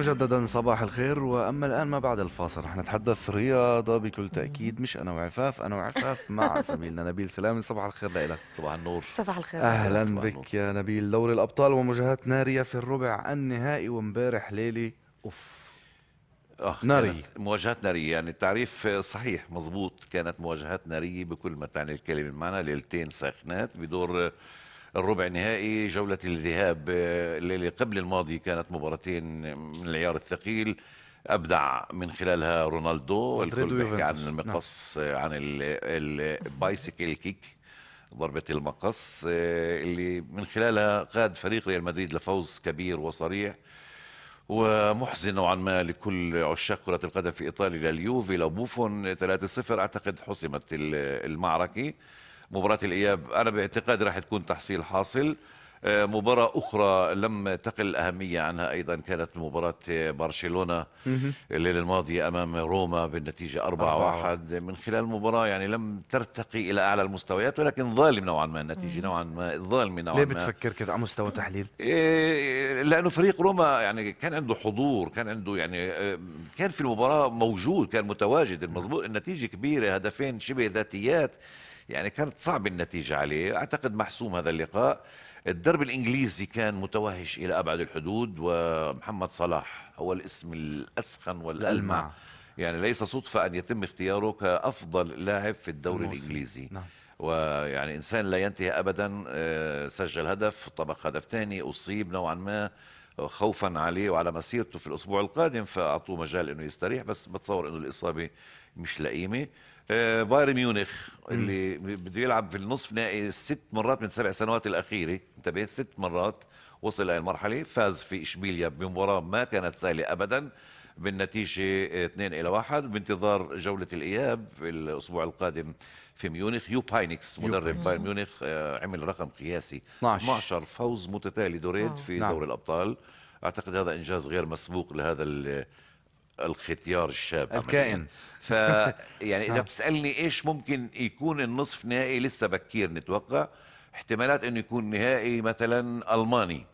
مجددا صباح الخير واما الان ما بعد الفاصل رح نتحدث رياضه بكل تاكيد مش انا وعفاف انا وعفاف مع زميلنا نبيل سلام صباح الخير لك صباح النور صباح الخير اهلا صباح بك النور. يا نبيل دوري الابطال ومواجهات ناريه في الربع النهائي وامبارح ليله اوف أخ ناري مواجهات نارية يعني التعريف صحيح مزبوط كانت مواجهات نارية بكل ما تعني الكلمة معنا ليلتين ساخنات بدور الربع النهائي جولة الذهاب اللي آه، قبل الماضي كانت مباراتين من العيار الثقيل ابدع من خلالها رونالدو الكل بيحكي عن المقص نعم. عن البايسيكل كيك ضربة المقص آه، اللي من خلالها قاد فريق ريال مدريد لفوز كبير وصريح ومحزن نوعا ما لكل عشاق كرة القدم في إيطاليا لليوفي لو بوفون 3-0 أعتقد حسمت المعركة مباراة الإياب أنا باعتقادي راح تكون تحصيل حاصل آه، مباراة أخرى لم تقل أهمية عنها أيضا كانت مباراة برشلونة الليلة الماضية أمام روما بالنتيجة 4-1 من خلال مباراة يعني لم ترتقي إلى أعلى المستويات ولكن ظالم نوعا ما النتيجة نوعا ما ظالمة نوعا ما ليه بتفكر كذا على مستوى تحليل؟ آه، لأنه فريق روما يعني كان عنده حضور كان عنده يعني آه، كان في المباراة موجود كان متواجد المضبوط النتيجة كبيرة هدفين شبه ذاتيات يعني كانت صعبة النتيجة عليه أعتقد محسوم هذا اللقاء الدرب الإنجليزي كان متوهش إلى أبعد الحدود ومحمد صلاح هو الاسم الأسخن والألمع يعني ليس صدفة أن يتم اختياره كأفضل لاعب في الدوري الإنجليزي نعم. ويعني إنسان لا ينتهي أبدا آه، سجل هدف طبق هدف ثاني أصيب نوعا ما خوفا عليه وعلى مسيرته في الأسبوع القادم فأعطوه مجال أنه يستريح بس بتصور أنه الإصابة مش لئيمة آه، بايرن ميونخ اللي بده يلعب في النصف نهائي ست مرات من سبع سنوات الاخيره انتبه ست مرات وصل المرحله فاز في اشبيليا بمباراه ما كانت سهله ابدا بالنتيجة 2 إلى 1 بانتظار جولة الإياب الأسبوع القادم في ميونخ يو باينكس مدرب بايرن ميونخ آه، عمل رقم قياسي 12 فوز متتالي دوريد في نعم. دوري الأبطال أعتقد هذا إنجاز غير مسبوق لهذا الختيار الشاب الكائن ف يعني اذا آه. بتسالني ايش ممكن يكون النصف نهائي لسه بكير نتوقع احتمالات انه يكون نهائي مثلا الماني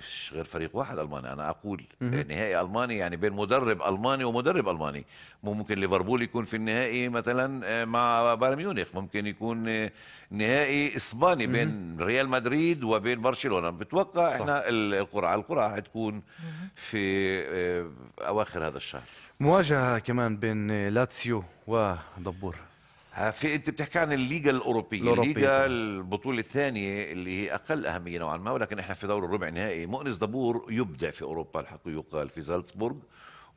فيش غير فريق واحد الماني انا اقول نهائي الماني يعني بين مدرب الماني ومدرب الماني ممكن ليفربول يكون في النهائي مثلا آه، مع بايرن ميونخ ممكن يكون آه، نهائي اسباني بين ريال مدريد وبين برشلونه بتوقع صح. احنا القرعه القرعه حتكون في آه، اواخر هذا الشهر مواجهه كمان بين لاتسيو ودبور في انت بتحكي عن الليغا الاوروبيه الليغا البطوله الثانيه اللي هي اقل اهميه نوعا ما ولكن احنا في دور الربع النهائي مؤنس دبور يبدع في اوروبا الحق يقال في زالتسبورغ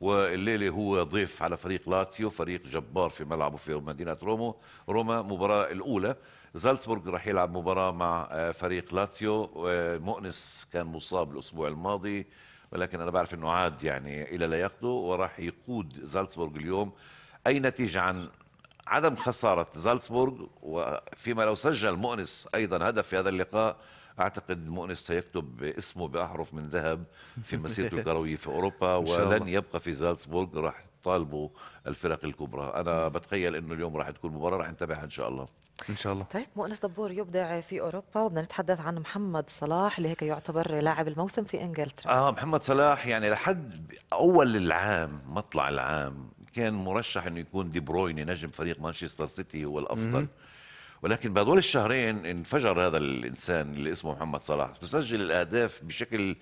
والليله هو ضيف على فريق لاتسيو فريق جبار في ملعبه في مدينه رومو روما مباراه الاولى زالتسبورغ راح يلعب مباراه مع آه، فريق لاتسيو آه، مؤنس كان مصاب الاسبوع الماضي ولكن انا بعرف انه عاد يعني الى لياقته وراح يقود زالتسبورغ اليوم اي نتيجه عن عدم خسارة زالتسبورغ وفيما لو سجل مؤنس أيضا هدف في هذا اللقاء أعتقد مؤنس سيكتب اسمه بأحرف من ذهب في مسيرته الكروية في أوروبا ولن يبقى في زالتسبورغ راح طالبوا الفرق الكبرى انا بتخيل انه اليوم راح تكون مباراه راح نتابعها ان شاء الله ان شاء الله طيب مؤنس دبور يبدع في اوروبا وبدنا نتحدث عن محمد صلاح اللي هيك يعتبر لاعب الموسم في انجلترا اه محمد صلاح يعني لحد اول العام مطلع العام كان مرشح انه يكون دي برويني نجم فريق مانشستر سيتي هو الافضل مم. ولكن بهذول الشهرين انفجر هذا الانسان اللي اسمه محمد صلاح بسجل الاهداف بشكل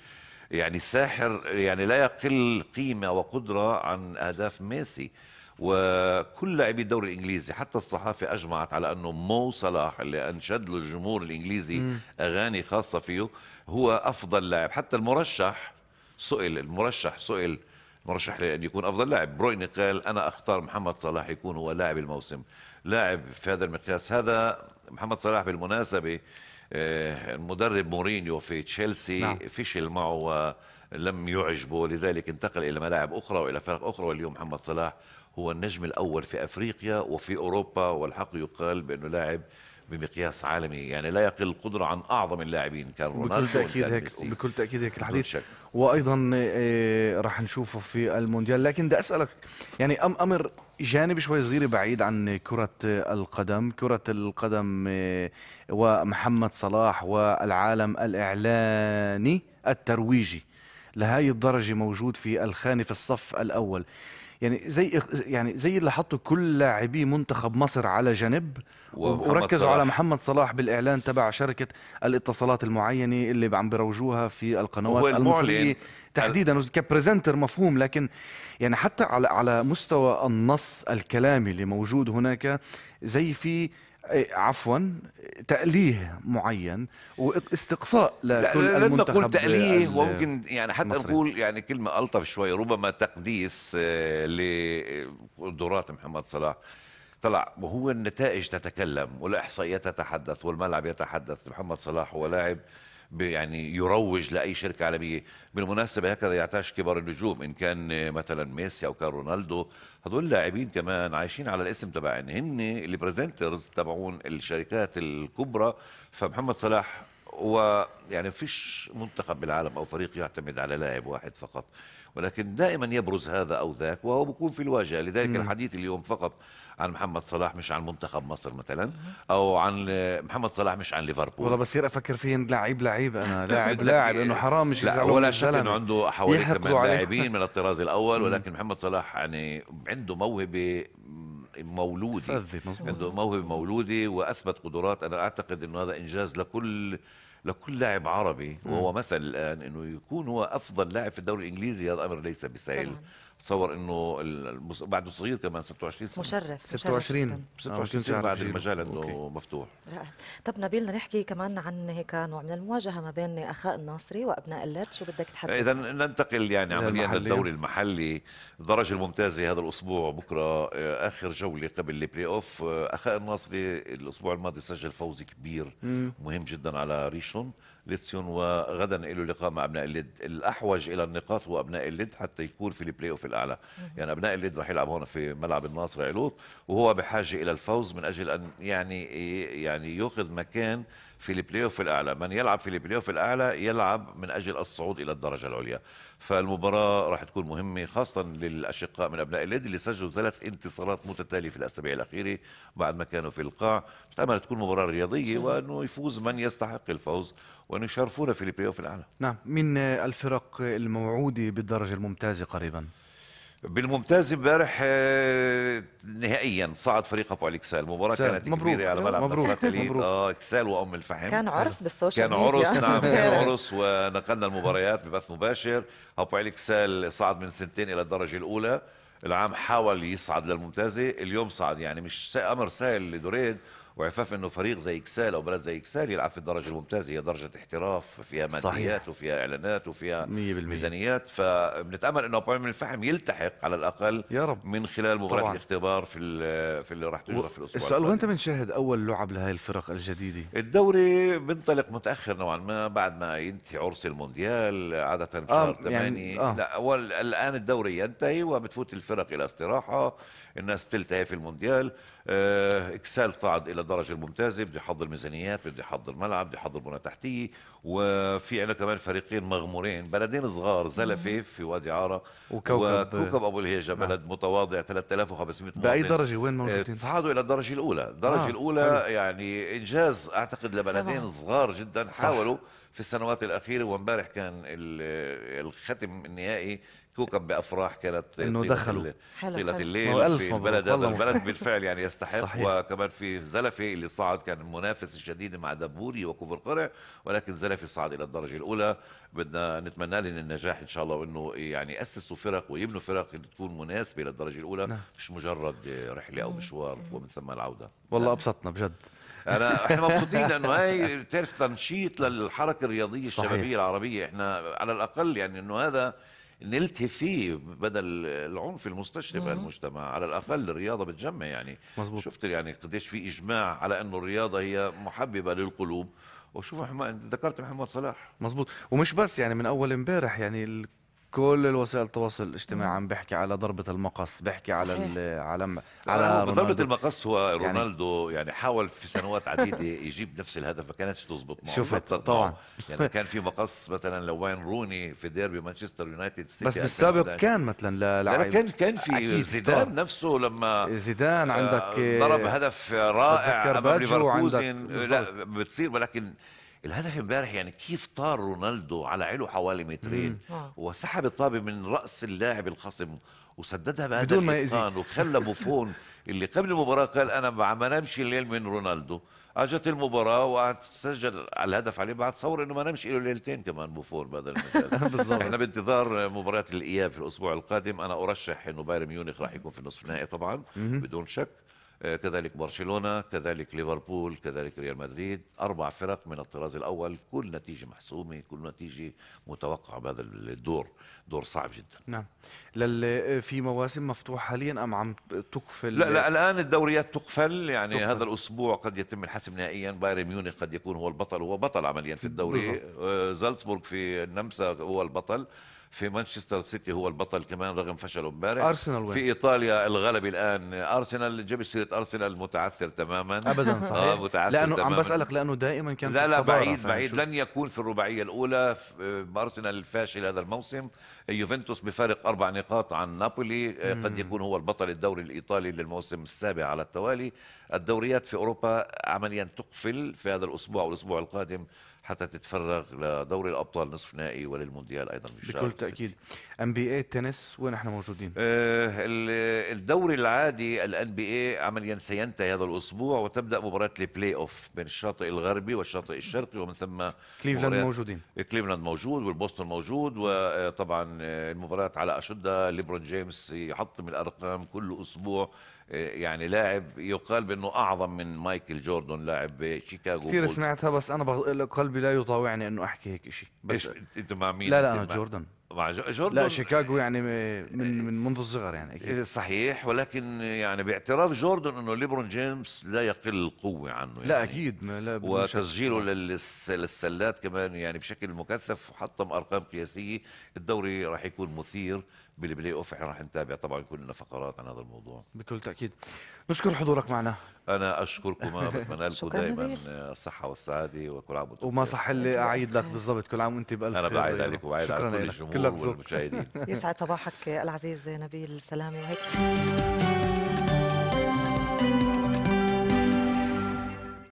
يعني ساحر يعني لا يقل قيمه وقدره عن اهداف ميسي وكل لاعبي الدوري الانجليزي حتى الصحافه اجمعت على انه مو صلاح اللي انشد له الجمهور الانجليزي مم. اغاني خاصه فيه هو افضل لاعب حتى المرشح سئل المرشح سئل مرشح لأن يكون أفضل لاعب بروين قال أنا أختار محمد صلاح يكون هو لاعب الموسم لاعب في هذا المقياس هذا محمد صلاح بالمناسبة آه، المدرب مورينيو في تشيلسي نعم. فشل معه ولم يعجبه لذلك انتقل إلى ملاعب أخرى وإلى فرق أخرى واليوم محمد صلاح هو النجم الأول في أفريقيا وفي أوروبا والحق يقال بأنه لاعب بمقياس عالمي يعني لا يقل قدرة عن أعظم اللاعبين كان رونالدو بكل تأكيد هيك بكل تأكيد هيك الحديث شك. وأيضا آه، راح نشوفه في المونديال لكن بدي أسألك يعني أم أمر جانب شوي صغير بعيد عن كرة القدم كرة القدم آه، ومحمد صلاح والعالم الإعلاني الترويجي لهذه الدرجة موجود في الخانة في الصف الأول يعني زي يعني زي اللي حطوا كل لاعبي منتخب مصر على جنب وركزوا على محمد صلاح بالاعلان تبع شركه الاتصالات المعينه اللي عم بروجوها في القنوات المصريه تحديدا كبرزنتر مفهوم لكن يعني حتى على على مستوى النص الكلامي اللي موجود هناك زي في إيه، عفوا تأليه معين واستقصاء لكل لا لن نقول تأليه وممكن يعني حتى مصري. نقول يعني كلمة ألطف شوي ربما تقديس آه، لقدرات محمد صلاح طلع وهو النتائج تتكلم والإحصائيات تتحدث والملعب يتحدث محمد صلاح هو لاعب يعني يروج لاي شركه عالميه بالمناسبه هكذا يعتاش كبار النجوم ان كان مثلا ميسي او كان رونالدو هذول اللاعبين كمان عايشين على الاسم تبعهم هن البريزنترز تبعون الشركات الكبرى فمحمد صلاح ويعني فيش منتخب بالعالم او فريق يعتمد على لاعب واحد فقط ولكن دائما يبرز هذا او ذاك وهو بيكون في الواجهه لذلك الحديث اليوم فقط عن محمد صلاح مش عن منتخب مصر مثلا او عن محمد صلاح مش عن ليفربول والله بصير افكر فيهم لعيب لعيب انا لاعب لاعب انه حرام مش لا ولا شك انه عنده حوالي كمان لاعبين من الطراز الاول ولكن محمد صلاح يعني عنده موهبه مولودي عنده موهبه مولوده واثبت قدرات انا اعتقد انه هذا انجاز لكل لكل لاعب عربي وهو مثل الان انه يكون هو افضل لاعب في الدوري الانجليزي هذا امر ليس بسهل بتصور انه بعده صغير كمان 26 سنه مشرف 26 26 آه، سنه بعد المجال انه مفتوح رائع طب نبيل نحكي كمان عن هيك نوع من المواجهه ما بين اخاء الناصري وابناء اللات شو بدك تحدد اذا ننتقل يعني عمليا للدوري المحلي الدرجه الممتازه هذا الاسبوع بكره آه، اخر جوله قبل البلاي اوف آه، اخاء الناصري الاسبوع الماضي سجل فوز كبير مهم جدا على ريشون ليتسيون وغدا له لقاء مع ابناء اللد الاحوج الى النقاط هو ابناء اللد حتى يكون في البلاي اوف الاعلى يعني ابناء الليد راح يلعب هون في ملعب الناصر علوط وهو بحاجه الى الفوز من اجل ان يعني يعني ياخذ مكان في البلاي اوف الاعلى من يلعب في البلاي اوف الاعلى يلعب من اجل الصعود الى الدرجه العليا فالمباراه راح تكون مهمه خاصه للاشقاء من ابناء الليد اللي سجلوا ثلاث انتصارات متتاليه في الاسابيع الاخيره بعد ما كانوا في القاع بتامل تكون مباراه رياضيه وانه يفوز من يستحق الفوز وان يشرفونا في البلاي اوف الاعلى نعم من الفرق الموعوده بالدرجه الممتازه قريبا بالممتاز امبارح آه، نهائيا صعد فريق ابو علي كسال المباراه كانت مبروك. كبيره على ملعب مبروك. مبروك. اه كسال وام الفحم كان عرس بالسوشيال كان عرس نعم كان عرس ونقلنا المباريات ببث مباشر ابو علي صعد من سنتين الى الدرجه الاولى العام حاول يصعد للممتازه اليوم صعد يعني مش امر سهل لدوريد وعفاف انه فريق زي اكسال او بلد زي اكسال يلعب في الدرجه الممتازه هي درجه احتراف فيها ماديات وفيها اعلانات وفيها ميزانيات فبنتامل انه بايرن الفحم يلتحق على الاقل يا رب من خلال مباراه الاختبار في في اللي راح تجرى في الاسبوع السؤال وانت بنشاهد اول لعب لهي الفرق الجديده الدوري بنطلق متاخر نوعا ما بعد ما ينتهي عرس المونديال عاده بشهر آه، 8 يعني آه. لا الان الدوري ينتهي وبتفوت الفرق الى استراحه الناس تلتهي في المونديال آه، اكسال صعد الى درجه ممتازه بده يحضر ميزانيات بده يحضر ملعب بده يحضر بنى تحتيه وفي عندنا كمان فريقين مغمورين بلدين صغار زلفه في وادي عاره وكوكب, وكوكب ابو الهيجه نعم. بلد متواضع 3500 باي درجه وين موجودين؟ آه، صعدوا الى الدرجه الاولى، الدرجه آه. الاولى حلو. يعني انجاز اعتقد لبلدين حلو. صغار جدا صح. حاولوا في السنوات الاخيره وامبارح كان الختم النهائي كوكب بافراح كانت انه دخلوا طيله الليل في البلد هذا البلد بالفعل يعني يستحق صحيح. وكمان في زلفي اللي صعد كان منافس شديد مع دبوري وكفر قرع ولكن زلفي صعد الى الدرجه الاولى بدنا نتمنى لهم النجاح ان شاء الله وانه يعني ياسسوا فرق ويبنوا فرق تكون مناسبه للدرجه الاولى نعم. مش مجرد رحله او مشوار ومن ثم العوده والله نعم. ابسطنا بجد انا احنا مبسوطين لانه هاي بتعرف تنشيط للحركه الرياضيه صحيح. الشبابيه العربيه احنا على الاقل يعني انه هذا نلتفي فيه بدل العنف المستشرف المجتمع على الاقل الرياضه بتجمع يعني مزبوط. شفت يعني قديش في اجماع على انه الرياضه هي محببه للقلوب وشوف ذكرت محمد صلاح مزبوط ومش بس يعني من اول امبارح يعني كل الوسائل التواصل الاجتماعي عم بحكي على ضربه المقص بحكي على على على على ضربه المقص هو يعني رونالدو يعني, يعني حاول في سنوات عديده يجيب نفس الهدف ما كانتش تزبط معه شفت طبعا يعني كان في مقص مثلا لوين روني في ديربي مانشستر يونايتد بس بالسابق كان مثلا لا كان كان في زيدان طبعا. نفسه لما زيدان عندك آه، ضرب هدف رائع امام ليفركوزن لا بتصير ولكن الهدف امبارح يعني كيف طار رونالدو على عيله حوالي مترين آه. وسحب الطابه من راس اللاعب الخصم وسددها بهذا بدون ما يأذي وخلى بوفون اللي قبل المباراه قال انا ما بنامش الليل من رونالدو اجت المباراه وسجل الهدف عليه بعد صور انه ما نمشي له ليلتين كمان بوفون بهذا المجال احنا بانتظار مباراه الاياب في الاسبوع القادم انا ارشح انه بايرن ميونخ راح يكون في نصف النهائي طبعا بدون شك كذلك برشلونه كذلك ليفربول كذلك ريال مدريد اربع فرق من الطراز الاول كل نتيجه محسومه كل نتيجه متوقعه بهذا الدور دور صعب جدا نعم لل في مواسم مفتوحه حاليا ام عم تقفل لا لا الان الدوريات تقفل يعني تقفل. هذا الاسبوع قد يتم الحسم نهائيا بايرن ميونخ قد يكون هو البطل هو بطل عمليا في الدوري آه، زالتسبورغ في النمسا هو البطل في مانشستر سيتي هو البطل كمان رغم فشله امبارح ارسنال وين؟ في ايطاليا الغلبي الان ارسنال جاب سيره ارسنال متعثر تماما ابدا صحيح آه متعثر لانه تماماً. عم بسالك لانه دائما كان لا لا بعيد بعيد لن يكون في الرباعيه الاولى آه، ارسنال الفاشل هذا الموسم يوفنتوس بفارق اربع نقاط عن نابولي آه، قد يكون هو البطل الدوري الايطالي للموسم السابع على التوالي الدوريات في اوروبا عمليا تقفل في هذا الاسبوع والاسبوع القادم حتى تتفرغ لدوري الابطال نصف نهائي وللمونديال ايضا بكل تاكيد ان بي اي تنس وين احنا موجودين؟ آه الدوري العادي الان بي اي عمليا سينتهي هذا الاسبوع وتبدا مباراه البلاي اوف بين الشاطئ الغربي والشاطئ الشرقي ومن ثم كليفلاند موجودين كليفلاند موجود والبوسطن موجود وطبعا آه، آه، المباراه على اشدها ليبرون جيمس يحطم الارقام كل اسبوع يعني لاعب يقال بانه اعظم من مايكل جوردن لاعب شيكاغو كثير سمعتها بس انا قلبي لا يطاوعني انه احكي هيك شيء بس انت مع مين لا لا انا جوردن مع جوردن لا شيكاغو يعني من من منذ الصغر يعني أكيد. صحيح ولكن يعني باعتراف جوردن انه ليبرون جيمس لا يقل القوه عنه يعني لا اكيد ما لا وتسجيله للسلات كمان يعني بشكل مكثف وحطم ارقام قياسيه الدوري راح يكون مثير بالبلاي اوف احنا راح نتابع طبعا كلنا فقرات عن هذا الموضوع بكل تاكيد نشكر حضورك معنا انا اشكركم بتمنى لكم دائما الصحه والسعاده وكل عام وانتم وما صح اللي اعيد لك بالضبط كل عام وانت بالف انا بعيد عليك وبعيد على كل الجمهور كلها والمشاهدين يسعد صباحك العزيز نبيل سلامي وهيك